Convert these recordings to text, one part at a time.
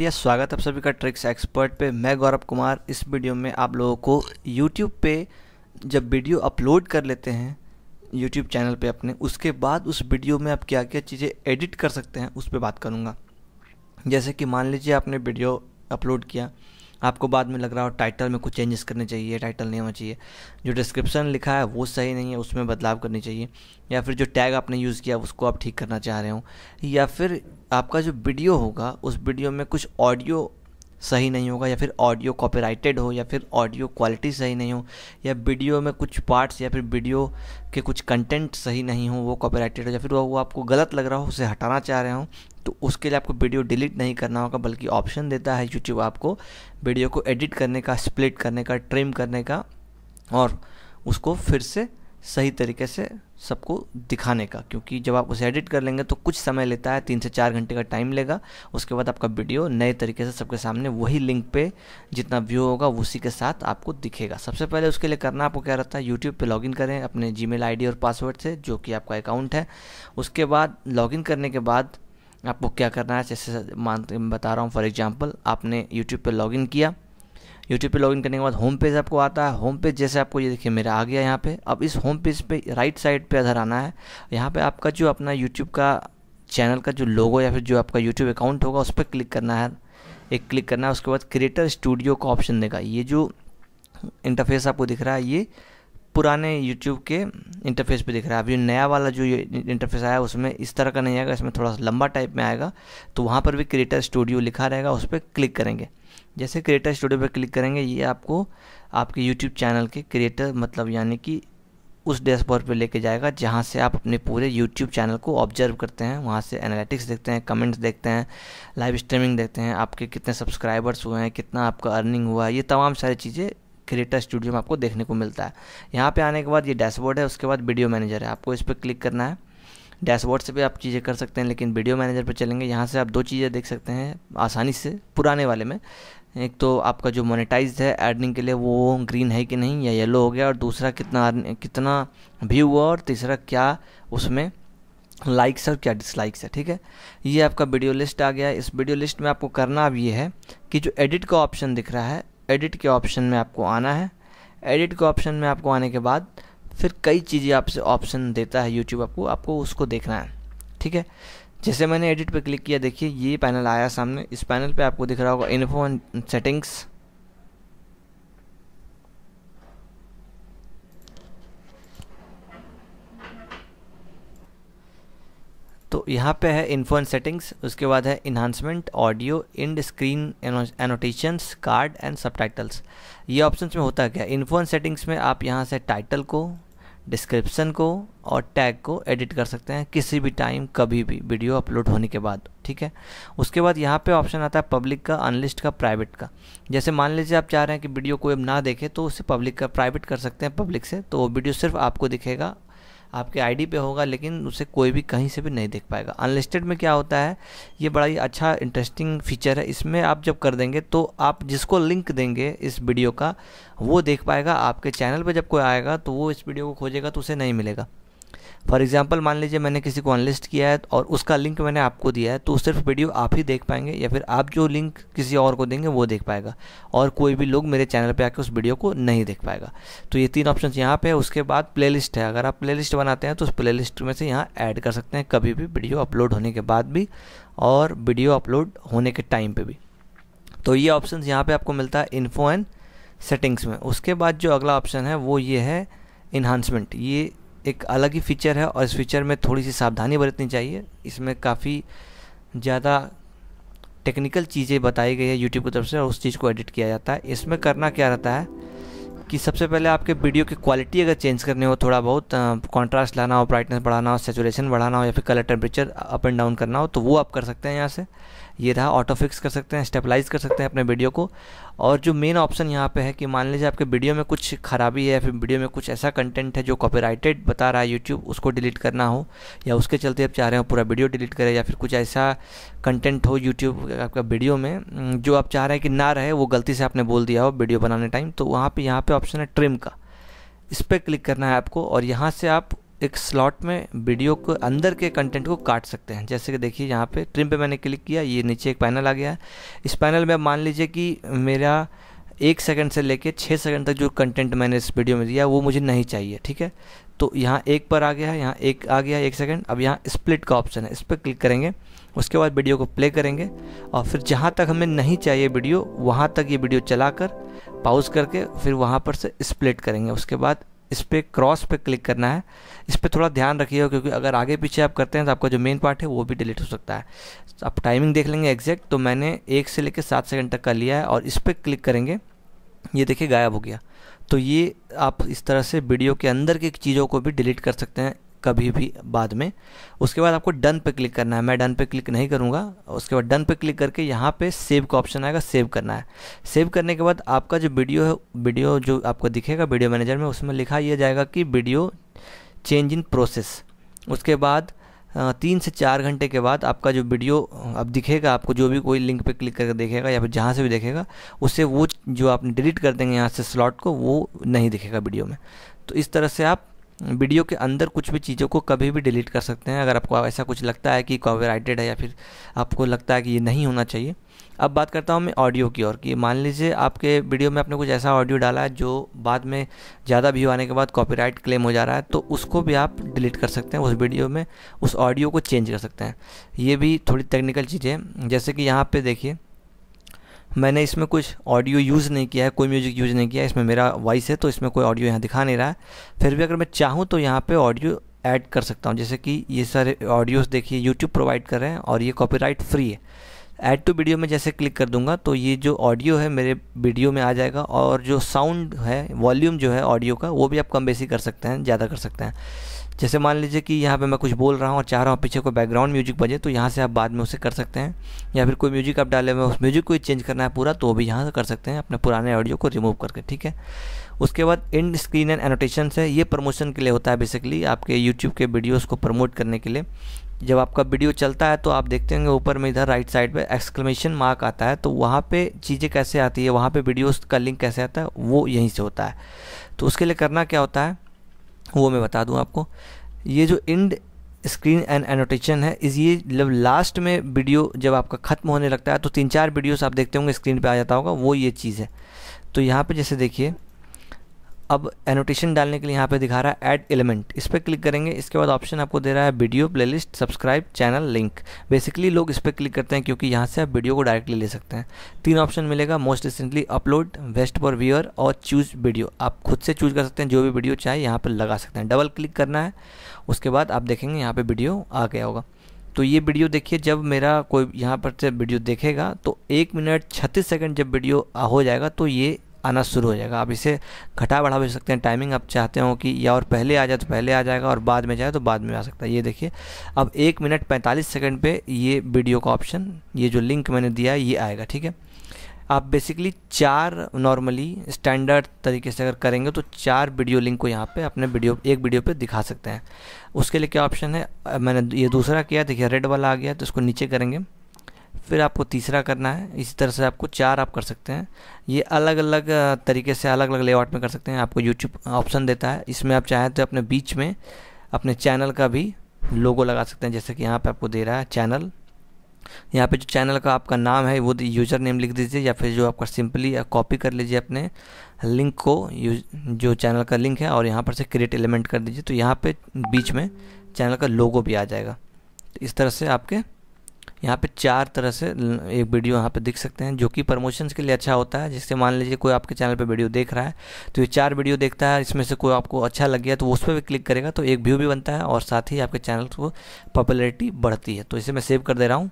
यह स्वागत आप सभी का ट्रिक्स एक्सपर्ट पे मैं गौरव कुमार इस वीडियो में आप लोगों को यूट्यूब पे जब वीडियो अपलोड कर लेते हैं यूट्यूब चैनल पे अपने उसके बाद उस वीडियो में आप क्या क्या चीज़ें एडिट कर सकते हैं उस पर बात करूँगा जैसे कि मान लीजिए आपने वीडियो अपलोड किया आपको बाद में लग रहा हो टाइटल में कुछ चेंजेस करने चाहिए टाइटल नहीं होना चाहिए जो डिस्क्रिप्शन लिखा है वो सही नहीं है उसमें बदलाव करनी चाहिए या फिर जो टैग आपने यूज़ किया उसको आप ठीक करना चाह रहे हो या फिर आपका जो वीडियो होगा उस वीडियो में कुछ ऑडियो सही नहीं होगा या फिर ऑडियो कॉपीराइटेड हो या फिर ऑडियो क्वालिटी सही नहीं हो या वीडियो में कुछ पार्ट्स या फिर वीडियो के कुछ कंटेंट सही नहीं हो वो कॉपीराइटेड हो या फिर वो आपको गलत लग रहा हो उसे हटाना चाह रहे हो तो उसके लिए आपको वीडियो डिलीट नहीं करना होगा बल्कि ऑप्शन देता है यूट्यूब आपको वीडियो को एडिट करने का स्प्लिट करने का ट्रिम करने का और उसको फिर से सही तरीके से सबको दिखाने का क्योंकि जब आप उसे एडिट कर लेंगे तो कुछ समय लेता है तीन से चार घंटे का टाइम लेगा उसके बाद आपका वीडियो नए तरीके से सबके सामने वही लिंक पे जितना व्यू होगा उसी के साथ आपको दिखेगा सबसे पहले उसके लिए करना आपको क्या रहता है यूट्यूब पे लॉगिन करें अपने जी मेल और पासवर्ड से जो कि आपका अकाउंट है उसके बाद लॉगिन करने के बाद आपको क्या करना है जैसे मान बता रहा हूँ फॉर एग्ज़ाम्पल आपने यूट्यूब पर लॉगिन किया यूट्यूब पे लॉगिन करने के बाद होम पेज आपको आता है होम पेज जैसे आपको ये देखिए मेरा आ गया यहाँ पे अब इस होम पेज पे राइट साइड पे अधर आना है यहाँ पे आपका जो अपना यूट्यूब का चैनल का जो लोगो या फिर जो आपका यूट्यूब अकाउंट होगा उस पर क्लिक करना है एक क्लिक करना है उसके बाद क्रिएटर स्टूडियो का ऑप्शन देगा ये जो इंटरफेस आपको दिख रहा है ये पुराने YouTube के इंटरफेस पे दिख रहा है अभी नया वाला जो इंटरफेस आया उसमें इस तरह का नहीं आएगा इसमें थोड़ा सा लंबा टाइप में आएगा तो वहाँ पर भी क्रिएटर स्टूडियो लिखा रहेगा उस पर क्लिक करेंगे जैसे क्रिएटर स्टूडियो पर क्लिक करेंगे ये आपको आपके यूट्यूब चैनल के क्रिएटर मतलब यानी कि उस डैशबोर्ड पर लेके जाएगा जहाँ से आप अपने पूरे YouTube चैनल को ऑब्जर्व करते हैं वहाँ से एनालिटिक्स देखते हैं कमेंट्स देखते हैं लाइव स्ट्रीमिंग देखते हैं आपके कितने सब्सक्राइबर्स हुए हैं कितना आपका अर्निंग हुआ है ये तमाम सारी चीज़ें क्रिएटर स्टूडियो में आपको देखने को मिलता है यहाँ पे आने के बाद ये डैशबोर्ड है उसके बाद वीडियो मैनेजर है आपको इस पर क्लिक करना है डैशबोर्ड से भी आप चीज़ें कर सकते हैं लेकिन वीडियो मैनेजर पर चलेंगे यहाँ से आप दो चीज़ें देख सकते हैं आसानी से पुराने वाले में एक तो आपका जो मोनेटाइज है अर्निंग के लिए वो ग्रीन है कि नहीं या येलो हो गया और दूसरा कितना कितना व्यू हुआ और तीसरा क्या उसमें लाइक्स और क्या डिसलाइक्स है ठीक है ये आपका वीडियो लिस्ट आ गया इस वीडियो लिस्ट में आपको करना अब ये है कि जो एडिट का ऑप्शन दिख रहा है एडिट के ऑप्शन में आपको आना है एडिट के ऑप्शन में आपको आने के बाद फिर कई चीज़ें आपसे ऑप्शन देता है यूट्यूब आपको आपको उसको देखना है ठीक है जैसे मैंने एडिट पर क्लिक किया देखिए ये पैनल आया सामने इस पैनल पे आपको दिख रहा होगा इन्फो एंड सेटिंग्स तो यहाँ पे है इन्फो एंड सेटिंग्स उसके बाद है enhancement audio end screen annotations card and सब ये ऑप्शंस में होता क्या इन्फो एंड सेटिंग्स में आप यहाँ से टाइटल को डिस्क्रिप्शन को और टैग को एडिट कर सकते हैं किसी भी टाइम कभी भी वीडियो अपलोड होने के बाद ठीक है उसके बाद यहाँ पे ऑप्शन आता है पब्लिक का अनलिस्ट का प्राइवेट का जैसे मान लीजिए आप चाह रहे हैं कि वीडियो कोई अब ना देखे तो उसे पब्लिक का प्राइवेट कर सकते हैं पब्लिक से तो वो वीडियो सिर्फ आपको दिखेगा आपके आईडी पे होगा लेकिन उसे कोई भी कहीं से भी नहीं देख पाएगा अनलिस्टेड में क्या होता है ये बड़ा ही अच्छा इंटरेस्टिंग फीचर है इसमें आप जब कर देंगे तो आप जिसको लिंक देंगे इस वीडियो का वो देख पाएगा आपके चैनल पर जब कोई आएगा तो वो इस वीडियो को खोजेगा तो उसे नहीं मिलेगा फॉर एग्जाम्पल मान लीजिए मैंने किसी को अनलिस्ट किया है और उसका लिंक मैंने आपको दिया है तो सिर्फ वीडियो आप ही देख पाएंगे या फिर आप जो लिंक किसी और को देंगे वो देख पाएगा और कोई भी लोग मेरे चैनल पे आके उस वीडियो को नहीं देख पाएगा तो ये तीन ऑप्शन यहाँ पे है उसके बाद प्लेलिस्ट है अगर आप लिस्ट बनाते हैं तो उस लिस्ट में से यहाँ ऐड कर सकते हैं कभी भी वीडियो अपलोड होने के बाद भी और वीडियो अपलोड होने के टाइम पर भी तो ये ऑप्शन यहाँ पर आपको मिलता है इन्फो एंड सेटिंग्स में उसके बाद जो अगला ऑप्शन है वो ये है इन्हांसमेंट ये एक अलग ही फीचर है और इस फीचर में थोड़ी सी सावधानी बरतनी चाहिए इसमें काफ़ी ज़्यादा टेक्निकल चीज़ें बताई गई है यूट्यूब की तरफ से और उस चीज़ को एडिट किया जाता है इसमें करना क्या रहता है कि सबसे पहले आपके वीडियो की क्वालिटी अगर चेंज करनी हो थोड़ा बहुत कॉन्ट्रास्ट लाना हो ब्राइटनेस बढ़ाना हो सेचुरेशन बढ़ाना हो या फिर colour temperature up and down करना हो तो वो आप कर सकते हैं यहाँ से ये रहा ऑटो फिक्स कर सकते हैं स्टेबलाइज कर सकते हैं अपने वीडियो को और जो मेन ऑप्शन यहाँ पे है कि मान लीजिए आपके वीडियो में कुछ खराबी है या फिर वीडियो में कुछ ऐसा कंटेंट है जो कॉपीराइटेड बता रहा है यूट्यूब उसको डिलीट करना हो या उसके चलते आप चाह रहे हो पूरा वीडियो डिलीट करें या फिर कुछ ऐसा कंटेंट हो यूट्यूब आपका वीडियो में जो आप चाह रहे हैं कि ना रहे वो गलती से आपने बोल दिया हो वीडियो बनाने टाइम तो वहाँ पर यहाँ पर ऑप्शन है ट्रिम का इस पर क्लिक करना है आपको और यहाँ से आप एक स्लॉट में वीडियो को अंदर के कंटेंट को काट सकते हैं जैसे कि देखिए यहाँ पे ट्रिम पे मैंने क्लिक किया ये नीचे एक पैनल आ गया है इस पैनल में आप मान लीजिए कि मेरा एक सेकंड से लेके छः सेकंड तक जो कंटेंट मैंने इस वीडियो में दिया वो मुझे नहीं चाहिए ठीक है तो यहाँ एक पर आ गया है यहाँ एक आ गया एक सेकंड अब यहाँ स्प्लिट का ऑप्शन है इस पर क्लिक करेंगे उसके बाद वीडियो को प्ले करेंगे और फिर जहाँ तक हमें नहीं चाहिए वीडियो वहाँ तक ये वीडियो चला कर पाउज करके फिर वहाँ पर से स्प्लिट करेंगे उसके बाद इस पर क्रॉस पे क्लिक करना है इस पर थोड़ा ध्यान रखिएगा क्योंकि अगर आगे पीछे आप करते हैं तो आपका जो मेन पार्ट है वो भी डिलीट हो सकता है तो आप टाइमिंग देख लेंगे एग्जैक्ट तो मैंने एक से लेकर सात सेकंड तक का लिया है और इस पर क्लिक करेंगे ये देखिए गायब हो गया तो ये आप इस तरह से वीडियो के अंदर की चीज़ों को भी डिलीट कर सकते हैं कभी भी बाद में उसके बाद आपको डन पे क्लिक करना है मैं डन पे क्लिक नहीं करूँगा उसके बाद डन पे क्लिक करके यहाँ पे सेव का ऑप्शन आएगा सेव करना है सेव करने के बाद आपका जो वीडियो है वीडियो जो आपको दिखेगा वीडियो मैनेजर में उसमें लिखा यह जाएगा कि वीडियो चेंज इन प्रोसेस उसके बाद तीन से चार घंटे के बाद आपका जो वीडियो अब दिखेगा आपको जो भी कोई लिंक पे क्लिक करके देखेगा या फिर जहाँ से भी देखेगा उससे वो जो आप डिलीट कर देंगे यहाँ से स्लॉट को वो नहीं दिखेगा वीडियो में तो इस तरह से आप वीडियो के अंदर कुछ भी चीज़ों को कभी भी डिलीट कर सकते हैं अगर आपको ऐसा कुछ लगता है कि कॉपीराइटेड है या फिर आपको लगता है कि ये नहीं होना चाहिए अब बात करता हूँ मैं ऑडियो की और कि मान लीजिए आपके वीडियो में आपने कुछ ऐसा ऑडियो डाला है जो बाद में ज़्यादा व्यू आने के बाद कॉपीराइट क्लेम हो जा रहा है तो उसको भी आप डिलीट कर सकते हैं उस वीडियो में उस ऑडियो को चेंज कर सकते हैं ये भी थोड़ी टेक्निकल चीज़ें जैसे कि यहाँ पर देखिए मैंने इसमें कुछ ऑडियो यूज़ नहीं किया है कोई म्यूज़िक यूज़ नहीं किया इसमें मेरा वॉइस है तो इसमें कोई ऑडियो यहाँ दिखा नहीं रहा है फिर भी अगर मैं चाहूँ तो यहाँ पर ऑडियो ऐड कर सकता हूँ जैसे कि ये सारे ऑडियोज़ देखिए यूट्यूब प्रोवाइड कर रहे हैं और ये कॉपीराइट फ्री है ऐड टू वीडियो में जैसे क्लिक कर दूंगा तो ये जो ऑडियो है मेरे वीडियो में आ जाएगा और जो साउंड है वॉल्यूम जो है ऑडियो का वो भी आप कम बेसी कर सकते हैं ज़्यादा कर सकते हैं जैसे मान लीजिए कि यहाँ पे मैं कुछ बोल रहा हूँ और चाह रहा हूँ पीछे कोई बैकग्राउंड म्यूजिक बजे तो यहाँ से आप बाद में उसे कर सकते हैं या फिर कोई म्यूजिक आप डाले हुए उस म्यूजिक को ही चेंज करना है पूरा तो भी यहाँ से कर सकते हैं अपने पुराने ऑडियो को रिमूव करके ठीक है उसके बाद इंड स्क्रीन एंड एनोटेशन है ये प्रमोशन के लिए होता है बेसिकली आपके यूट्यूब के वीडियोज़ को प्रमोट करने के लिए जब आपका वीडियो चलता है तो आप देखते होंगे ऊपर में इधर राइट साइड पे एक्सक्लेमेशन मार्क आता है तो वहाँ पे चीज़ें कैसे आती है वहाँ पे वीडियोस का लिंक कैसे आता है वो यहीं से होता है तो उसके लिए करना क्या होता है वो मैं बता दूँ आपको ये जो इंड स्क्रीन एंड एनोटेशन है इस ये जब लास्ट में वीडियो जब आपका ख़त्म होने लगता है तो तीन चार वीडियोस आप देखते होंगे स्क्रीन पे आ जाता होगा वो ये चीज़ है तो यहाँ पे जैसे देखिए अब एनोटेशन डालने के लिए यहाँ पे दिखा रहा है ऐड एलिमेंट इस पर क्लिक करेंगे इसके बाद ऑप्शन आपको दे रहा है video playlist subscribe channel link basically लोग इस पर क्लिक करते हैं क्योंकि यहाँ से आप वीडियो को डायरेक्टली ले सकते हैं तीन ऑप्शन मिलेगा most recently upload best for viewer और चूज वीडियो आप खुद से चूज कर सकते हैं जो भी वीडियो चाहे यहाँ पर लगा सकते हैं डबल क्लिक करना है उसके बाद आप देखेंगे यहाँ पर वीडियो आ गया होगा तो ये वीडियो देखिए जब मेरा कोई यहाँ पर से वीडियो देखेगा तो एक मिनट छत्तीस सेकंड जब वीडियो हो जाएगा तो ये आना शुरू हो जाएगा आप इसे घटा बढ़ा भी सकते हैं टाइमिंग आप चाहते हो कि या और पहले आ जाए तो पहले आ जाएगा और बाद में जाए तो बाद में आ सकता है ये देखिए अब एक मिनट पैंतालीस सेकेंड पर ये वीडियो का ऑप्शन ये जो लिंक मैंने दिया है ये आएगा ठीक है आप बेसिकली चार नॉर्मली स्टैंडर्ड तरीके से अगर करेंगे तो चार वीडियो लिंक को यहाँ पे अपने वीडियो एक वीडियो पे दिखा सकते हैं उसके लिए क्या ऑप्शन है मैंने ये दूसरा किया देखिए रेड वाला आ गया तो इसको नीचे करेंगे फिर आपको तीसरा करना है इसी तरह से आपको चार आप कर सकते हैं ये अलग अलग तरीके से अलग अलग लेआउट में कर सकते हैं आपको यूट्यूब ऑप्शन देता है इसमें आप चाहें तो अपने बीच में अपने चैनल का भी लोगो लगा सकते हैं जैसे कि यहाँ पे आपको दे रहा है चैनल यहाँ पे जो चैनल का आपका नाम है वो यूज़र नेम लिख दीजिए या फिर जो आपका सिंपली कॉपी कर लीजिए अपने लिंक को जो चैनल का लिंक है और यहाँ पर से क्रिएट एलिमेंट कर दीजिए तो यहाँ पे बीच में चैनल का लोगो भी आ जाएगा तो इस तरह से आपके यहाँ पे चार तरह से एक वीडियो यहाँ पे देख सकते हैं जो कि प्रमोशंस के लिए अच्छा होता है जिससे मान लीजिए कोई आपके चैनल पे वीडियो देख रहा है तो ये चार वीडियो देखता है इसमें से कोई आपको अच्छा लग गया तो उस पर भी क्लिक करेगा तो एक व्यू भी बनता है और साथ ही आपके चैनल को पॉपुलरिटी बढ़ती है तो इसे मैं सेव कर दे रहा हूँ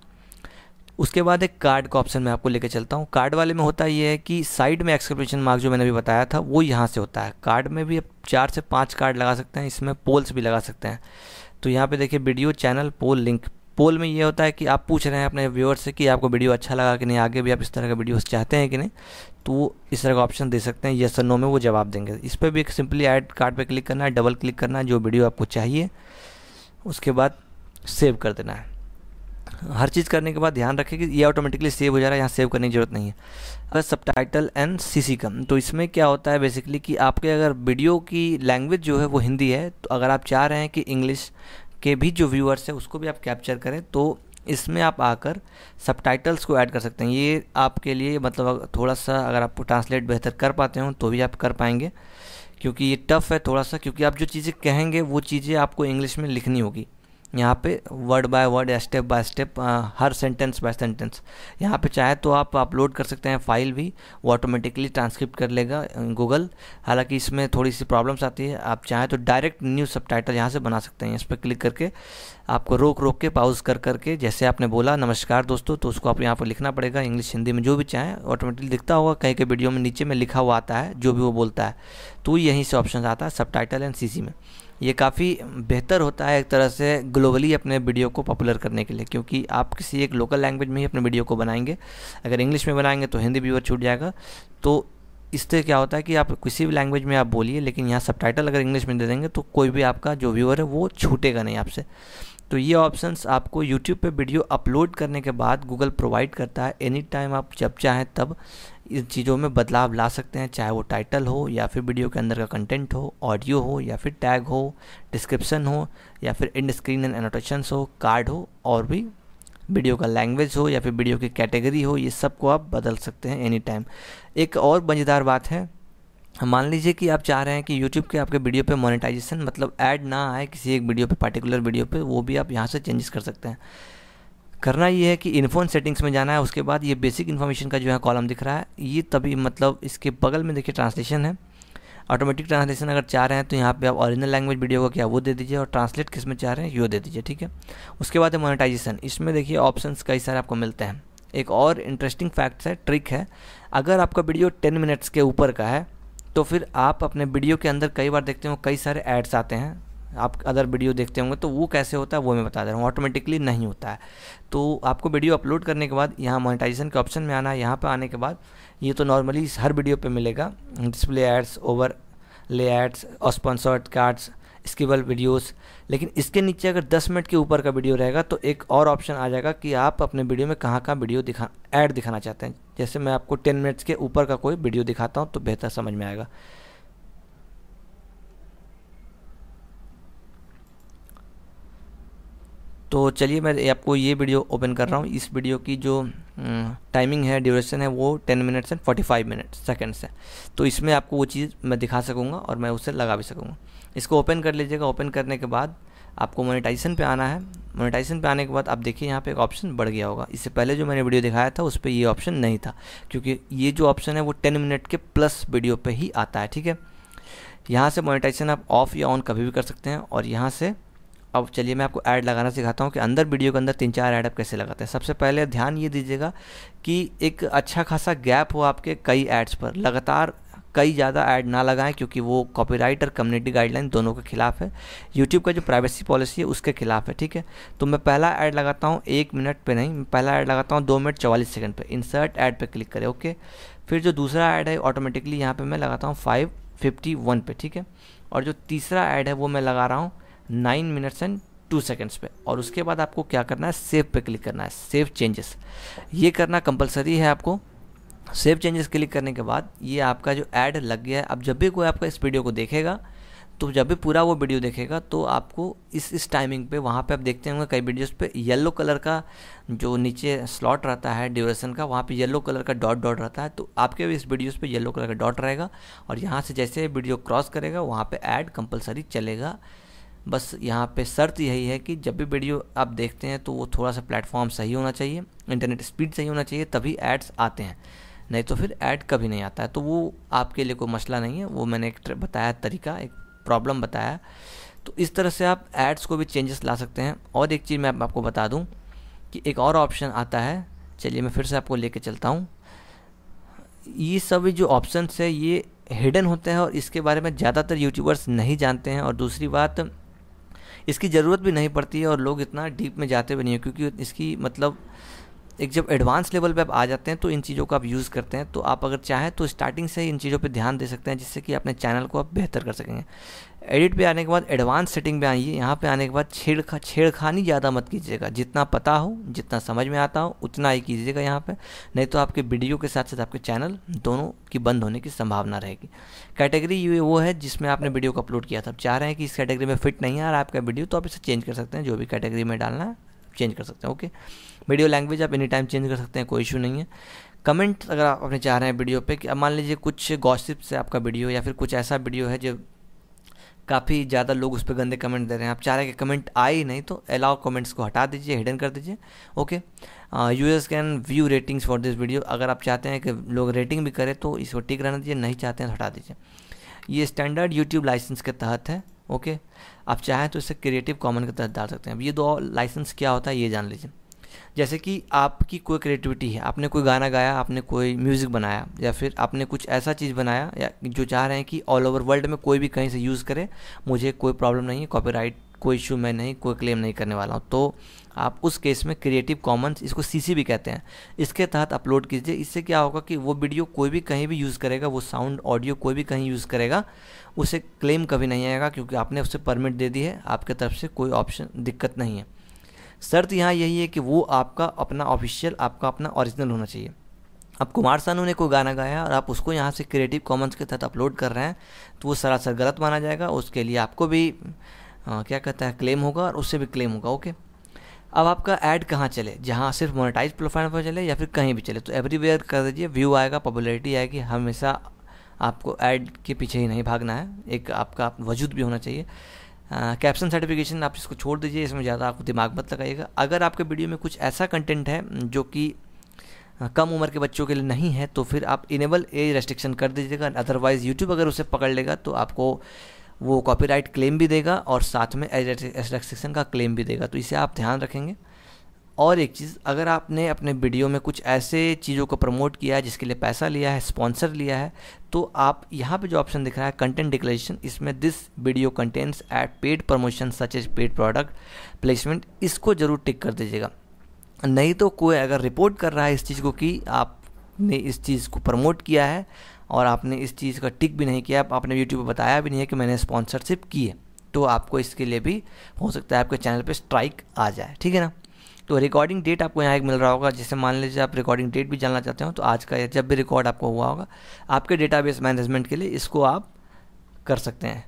उसके बाद एक कार्ड का ऑप्शन मैं आपको लेकर चलता हूँ कार्ड वाले में होता ये है कि साइड में एक्सक्रिप्शन मार्क जो मैंने अभी बताया था वो यहाँ से होता है कार्ड में भी आप चार से पाँच कार्ड लगा सकते हैं इसमें पोल्स भी लगा सकते हैं तो यहाँ पे देखिए video channel poll link poll में ये होता है कि आप पूछ रहे हैं अपने व्यूअर्स से कि आपको वीडियो अच्छा लगा कि नहीं आगे भी आप इस तरह का वीडियोस चाहते हैं कि नहीं तो वो इस तरह का ऑप्शन दे सकते हैं यस नो में वो जवाब देंगे इस पर भी एक सिंपली ऐड कार्ड पर क्लिक करना है डबल क्लिक करना है जो वीडियो आपको चाहिए उसके बाद सेव कर देना है हर चीज़ करने के बाद ध्यान रखें कि ये ऑटोमेटिकली सेव हो जा रहा है यहाँ सेव करने की ज़रूरत नहीं है अगर सब टाइटल एंड सी सी कम तो इसमें क्या होता है बेसिकली कि आपके अगर वीडियो की लैंग्वेज जो है वो हिंदी है तो अगर आप चाह रहे हैं कि इंग्लिश के भी जो व्यूअर्स है उसको भी आप कैप्चर करें तो इसमें आप आकर सब को ऐड कर सकते हैं ये आपके लिए मतलब थोड़ा सा अगर आप ट्रांसलेट बेहतर कर पाते हो तो भी आप कर पाएंगे क्योंकि ये टफ़ है थोड़ा सा क्योंकि आप जो चीज़ें कहेंगे वो चीज़ें आपको इंग्लिश में लिखनी होगी यहाँ पे word by word step by step हर सेंटेंस बाय सेंटेंस यहाँ पे चाहे तो आप अपलोड कर सकते हैं फाइल भी वो ऑटोमेटिकली ट्रांसक्रिप्ट कर लेगा गूगल हालांकि इसमें थोड़ी सी प्रॉब्लम्स आती है आप चाहें तो डायरेक्ट न्यूज़ सब टाइटल यहाँ से बना सकते हैं इस पर क्लिक करके आपको रोक रोक के पाउज कर करके जैसे आपने बोला नमस्कार दोस्तों तो उसको आप यहाँ पर लिखना पड़ेगा इंग्लिश हिंदी में जो भी चाहें ऑटोमेटिकली दिखता होगा कहीं के वीडियो में नीचे में लिखा हुआ आता है जो भी वो बोलता है तो यहीं से ऑप्शन आता है सब एंड सी में ये काफ़ी बेहतर होता है एक तरह से ग्लोबली अपने वीडियो को पॉपुलर करने के लिए क्योंकि आप किसी एक लोकल लैंग्वेज में ही अपने वीडियो को बनाएंगे अगर इंग्लिश में बनाएंगे तो हिंदी व्यूअर छूट जाएगा तो इससे क्या होता है कि आप किसी भी लैंग्वेज में आप बोलिए लेकिन यहाँ सब अगर इंग्लिश में दे देंगे तो कोई भी आपका जो व्यूअर है वो छूटेगा नहीं आपसे तो ये ऑप्शंस आपको यूट्यूब पे वीडियो अपलोड करने के बाद गूगल प्रोवाइड करता है एनी टाइम आप जब चाहें तब इन चीज़ों में बदलाव ला सकते हैं चाहे वो टाइटल हो या फिर वीडियो के अंदर का कंटेंट हो ऑडियो हो या फिर टैग हो डिस्क्रिप्शन हो या फिर इंड स्क्रीन एंड एनोटेशन हो कार्ड हो और भी वीडियो का लैंग्वेज हो या फिर वीडियो की कैटेगरी हो ये सब को आप बदल सकते हैं एनी टाइम एक और मज़ेदार बात है मान लीजिए कि आप चाह रहे हैं कि YouTube के आपके वीडियो पे मोनेटाइजेशन मतलब ऐड ना आए किसी एक वीडियो पे पार्टिकुलर वीडियो पे वो भी आप यहाँ से चेंजेस कर सकते हैं करना ये है कि इनफोन सेटिंग्स में जाना है उसके बाद ये बेसिक इन्फॉर्मेशन का जो है कॉलम दिख रहा है ये तभी मतलब इसके बगल में देखिए ट्रांसलेशन है ऑटोमेटिक ट्रांसलेशन अगर चाह रहे हैं तो यहाँ पे आप ओरिजिनल लैंग्वेज वीडियो का क्या वो दे दीजिए और ट्रांसलेट किस में चाह रहे हैं यो दे दीजिए ठीक है उसके बाद है मोनेटाइजेशन इसमें देखिए ऑप्शन कई सारे आपको मिलते हैं एक और इंटरेस्टिंग फैक्ट है ट्रिक है अगर आपका वीडियो टेन मिनट्स के ऊपर का है तो फिर आप अपने वीडियो के अंदर कई बार देखते हो कई सारे एड्स आते हैं आप अदर वीडियो देखते होंगे तो वो कैसे होता है वो मैं बता दे रहा हूँ ऑटोमेटिकली नहीं होता है तो आपको वीडियो अपलोड करने के बाद यहाँ मोनेटाइजेशन के ऑप्शन में आना है यहाँ पर आने के बाद ये तो नॉर्मली हर वीडियो पे मिलेगा display ads overlay ads और स्पॉन्सर्ड कार्ड्स स्किबल वीडियोस लेकिन इसके नीचे अगर 10 मिनट के ऊपर का वीडियो रहेगा तो एक और ऑप्शन आ जाएगा कि आप अपने वीडियो में कहाँ कहाँ वीडियो दिखा ऐड दिखाना चाहते हैं जैसे मैं आपको 10 मिनट्स के ऊपर का कोई वीडियो दिखाता हूँ तो बेहतर समझ में आएगा तो चलिए मैं आपको ये वीडियो ओपन कर रहा हूँ इस वीडियो की जो टाइमिंग हम्म, है ड्यूरेशन है वो ten minutes and forty five minutes seconds है तो इसमें आपको वो चीज़ मैं दिखा सकूँगा और मैं उसे लगा भी सकूँगा इसको ओपन कर लीजिएगा ओपन करने के बाद आपको मोनेटाइजेशन पे आना है मोनेटाइजेशन पे आने के बाद आप देखिए यहाँ पे एक ऑप्शन बढ़ गया होगा इससे पहले जो मैंने वीडियो दिखाया था उस पर ये ऑप्शन नहीं था क्योंकि ये जो ऑप्शन है वो टेन मिनट के प्लस वीडियो पे ही आता है ठीक है यहाँ से मोनेटाइजेशन आप ऑफ या ऑन कभी भी कर सकते हैं और यहाँ से अब चलिए मैं आपको ऐड लगाना सिखाता हूँ कि अंदर वीडियो के अंदर तीन चार ऐड आप कैसे लगाते हैं सबसे पहले ध्यान ये दीजिएगा कि एक अच्छा खासा गैप हो आपके कई ऐड्स पर लगातार कई ज़्यादा ऐड ना लगाएं क्योंकि वो कॉपीराइट और कम्युनिटी गाइडलाइन दोनों के खिलाफ है यूट्यूब का जो प्राइवेसी पॉलिसी है उसके खिलाफ है ठीक है तो मैं पहला ऐड लगाता हूँ एक मिनट पे नहीं मैं पहला ऐड लगाता हूँ दो मिनट चवालीस सेकंड पे इंसर्ट ऐड पे क्लिक करें ओके फिर जो दूसरा ऐड है ऑटोमेटिकली यहाँ पर मैं लगाता हूँ फाइव फिफ्टी वन पे ठीक है और जो तीसरा ऐड है वो मैं लगा रहा हूँ nine minutes and two seconds पे और उसके बाद आपको क्या करना है सेव पे क्लिक करना है सेव चेंजेस ये करना कंपलसरी है आपको सेव चेंजेस क्लिक करने के बाद ये आपका जो ऐड लग गया है अब जब भी कोई आपका इस वीडियो को देखेगा तो जब भी पूरा वो वीडियो देखेगा तो आपको इस इस टाइमिंग पे वहाँ पे आप देखते होंगे कई वीडियोस पे येलो कलर का जो नीचे स्लॉट रहता है ड्यूरेशन का वहाँ पे येलो कलर का डॉट डॉट रहता है तो आपके भी इस वीडियोस पे येलो कलर का डॉट रहेगा और यहाँ से जैसे वीडियो क्रॉस करेगा वहाँ पर ऐड कंपलसरी चलेगा बस यहाँ पे शर्त यही है कि जब भी वीडियो आप देखते हैं तो वो थोड़ा सा प्लेटफॉर्म सही होना चाहिए इंटरनेट स्पीड सही होना चाहिए तभी एड्स आते हैं नहीं तो फिर ऐड कभी नहीं आता है तो वो आपके लिए कोई मसला नहीं है वो मैंने एक बताया तरीका एक प्रॉब्लम बताया तो इस तरह से आप एड्स को भी चेंजेस ला सकते हैं और एक चीज़ मैं आपको बता दूँ कि एक और ऑप्शन आता है चलिए मैं फिर से आपको ले चलता हूँ ये सभी जो ऑप्शन है ये हिडन होते हैं और इसके बारे में ज़्यादातर यूट्यूबर्स नहीं जानते हैं और दूसरी बात इसकी ज़रूरत भी नहीं पड़ती है और लोग इतना डीप में जाते भी नहीं हैं क्योंकि इसकी मतलब एक जब एडवांस लेवल पे आप आ जाते हैं तो इन चीज़ों का आप यूज़ करते हैं तो आप अगर चाहें तो स्टार्टिंग से इन चीज़ों पे ध्यान दे सकते हैं जिससे कि अपने चैनल को आप बेहतर कर सकेंगे एडिट पे आने के बाद एडवांस सेटिंग पे आइए यहाँ पे आने के बाद छेड़खा छेड़खानी ज़्यादा मत कीजिएगा जितना पता हो जितना समझ में आता हो उतना ही कीजिएगा यहाँ पर नहीं तो आपके वीडियो के साथ साथ आपके चैनल दोनों की बंद होने की संभावना रहेगी कैटेगरी ये वो है जिसमें आपने वीडियो को अपलोड किया था आप चाह रहे हैं कि इस कैटेगरी में फिट नहीं है और आपका वीडियो तो आप इसे चेंज कर सकते हैं जो भी कैटेगरी में डालना है चेंज कर सकते हैं ओके वीडियो लैंग्वेज आप एनी टाइम चेंज कर सकते हैं कोई इशू नहीं है कमेंट अगर आप अपने चाह रहे हैं वीडियो पे कि अब मान लीजिए कुछ गॉसिप से आपका वीडियो या फिर कुछ ऐसा वीडियो है जो काफ़ी ज़्यादा लोग उस पर गंदे कमेंट दे रहे हैं आप चाह रहे हैं कि कमेंट आए ही नहीं तो अलाउ कमेंट्स को हटा दीजिए हिडन कर दीजिए okay users can view ratings for this video अगर आप चाहते हैं कि लोग रेटिंग भी करें तो इसको टिक रहना दीजिए नहीं चाहते हैं तो हटा दीजिए ये स्टैंडर्ड यूट्यूब लाइसेंस के तहत है ओके आप चाहें तो इसे क्रिएटिव कॉमन के तहत डाल सकते हैं अब ये दो लाइसेंस क्या होता है ये जान लीजिए जैसे कि आपकी कोई क्रिएटिविटी है आपने कोई गाना गाया आपने कोई म्यूज़िक बनाया या फिर आपने कुछ ऐसा चीज़ बनाया या जो चाह रहे हैं कि ऑल ओवर वर्ल्ड में कोई भी कहीं से यूज़ करे मुझे कोई प्रॉब्लम नहीं है राइट कोई इशू मैं नहीं कोई क्लेम नहीं करने वाला हूँ तो आप उस केस में क्रिएटिव कॉमन्स इसको सीसी भी कहते हैं इसके तहत अपलोड कीजिए इससे क्या होगा कि वो वीडियो कोई भी कहीं भी यूज़ करेगा वो साउंड ऑडियो कोई भी कहीं यूज़ करेगा उसे क्लेम कभी नहीं आएगा क्योंकि आपने उससे परमिट दे दी है आपके तरफ से कोई ऑप्शन दिक्कत नहीं है शर्त यहाँ यही है कि वो आपका अपना ऑफिशियल आपका अपना ओरिजिनल होना चाहिए अब कुमार सानू ने कोई गाना गाया और आप उसको यहाँ से क्रिएटिव कॉमन्स के तहत अपलोड कर रहे हैं तो वो सरासर गलत माना जाएगा उसके लिए आपको भी आ, क्या कहता है क्लेम होगा और उससे भी क्लेम होगा ओके अब आपका ऐड कहाँ चले जहाँ सिर्फ मोनेटाइज प्रोफाइल पर चले या फिर कहीं भी चले तो एवरीवेयर कर दीजिए व्यू आएगा पॉपुलरिटी आएगी हमेशा आपको ऐड के पीछे ही नहीं भागना है एक आपका वजूद भी होना चाहिए कैप्शन हाँ, सर्टिफिकेशन आप इसको छोड़ दीजिए इसमें ज़्यादा आपको दिमाग मत लगाइएगा अगर आपके वीडियो में कुछ ऐसा कंटेंट है जो कि कम उम्र के बच्चों के लिए नहीं है तो फिर आप इनेबल एज रेस्ट्रिक्शन कर दीजिएगा अदरवाइज़ यूट्यूब अगर उसे पकड़ लेगा तो आपको वो कॉपीराइट क्लेम भी देगा और साथ में एज रेस्ट्रिक्शन का क्लेम भी देगा तो इसे आप ध्यान रखेंगे और एक चीज़ अगर आपने अपने वीडियो में कुछ ऐसे चीज़ों को प्रमोट किया है जिसके लिए पैसा लिया है स्पॉन्सर लिया है तो आप यहाँ पे जो ऑप्शन दिख रहा है कंटेंट डिक्लेरेशन इसमें this video contents at paid promotion such as paid product placement इसको ज़रूर टिक कर दीजिएगा नहीं तो कोई अगर रिपोर्ट कर रहा है इस चीज़ को कि आपने इस चीज़ को प्रमोट किया है और आपने इस चीज़ का टिक भी नहीं किया आपने यूट्यूब पर बताया भी नहीं है कि मैंने स्पॉन्सरशिप की है तो आपको इसके लिए भी हो सकता है आपके चैनल पर स्ट्राइक आ जाए ठीक है ना तो रिकॉर्डिंग डेट आपको यहाँ एक मिल रहा होगा जैसे मान लीजिए आप रिकॉर्डिंग डेट भी जानना चाहते हो तो आज का जब भी रिकॉर्ड आपको हुआ होगा आपके डेटाबेस मैनेजमेंट के लिए इसको आप कर सकते हैं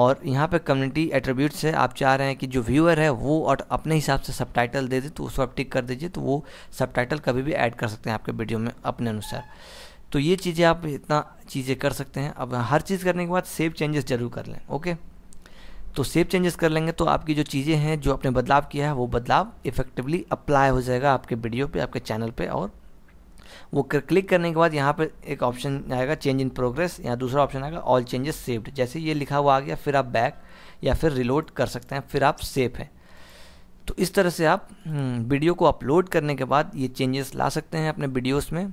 और यहाँ पे कम्युनिटी एट्रीब्यूट्स है आप चाह रहे हैं कि जो व्यूअर है वो और अपने हिसाब से सब दे दे तो उसको आप टिक कर दीजिए तो वो सब कभी भी ऐड कर सकते हैं आपके वीडियो में अपने अनुसार तो ये चीज़ें आप इतना चीज़ें कर सकते हैं अब हर चीज़ करने के बाद सेव चेंजेस ज़रूर कर लें ओके तो सेप चेंजेस कर लेंगे तो आपकी जो चीज़ें हैं जो आपने बदलाव किया है वो बदलाव इफेक्टिवली अप्लाई हो जाएगा आपके वीडियो पे आपके चैनल पे और वो कर, क्लिक करने के बाद यहाँ पर एक ऑप्शन आएगा चेंज इन प्रोग्रेस यहाँ दूसरा ऑप्शन आएगा ऑल चेंजेस सेव्ड जैसे ये लिखा हुआ आ गया फिर आप बैक या फिर रिलोड कर सकते हैं फिर आप सेफ हैं तो इस तरह से आप वीडियो हम्म, को अपलोड करने के बाद ये चेंजेस ला सकते हैं अपने वीडियोस में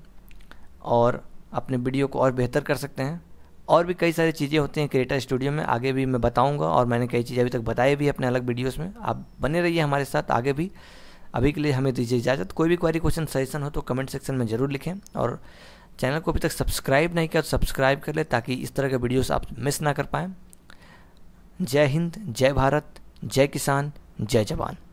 और अपने वीडियो को और बेहतर कर सकते हैं और भी कई सारी चीज़ें होती हैं क्रिएटर स्टूडियो में आगे भी मैं बताऊंगा और मैंने कई चीज़ें अभी तक बताई भी अपने अलग वीडियोस में आप बने रहिए हमारे साथ आगे भी अभी के लिए हमें दीजिए इजाज़त कोई भी क्वारी क्वेश्चन सजेशन हो तो कमेंट सेक्शन में ज़रूर लिखें और चैनल को अभी तक सब्सक्राइब नहीं किया तो सब्सक्राइब कर लें ताकि इस तरह के वीडियोस आप मिस ना कर पाएँ जय हिंद जय भारत जय किसान जय जवान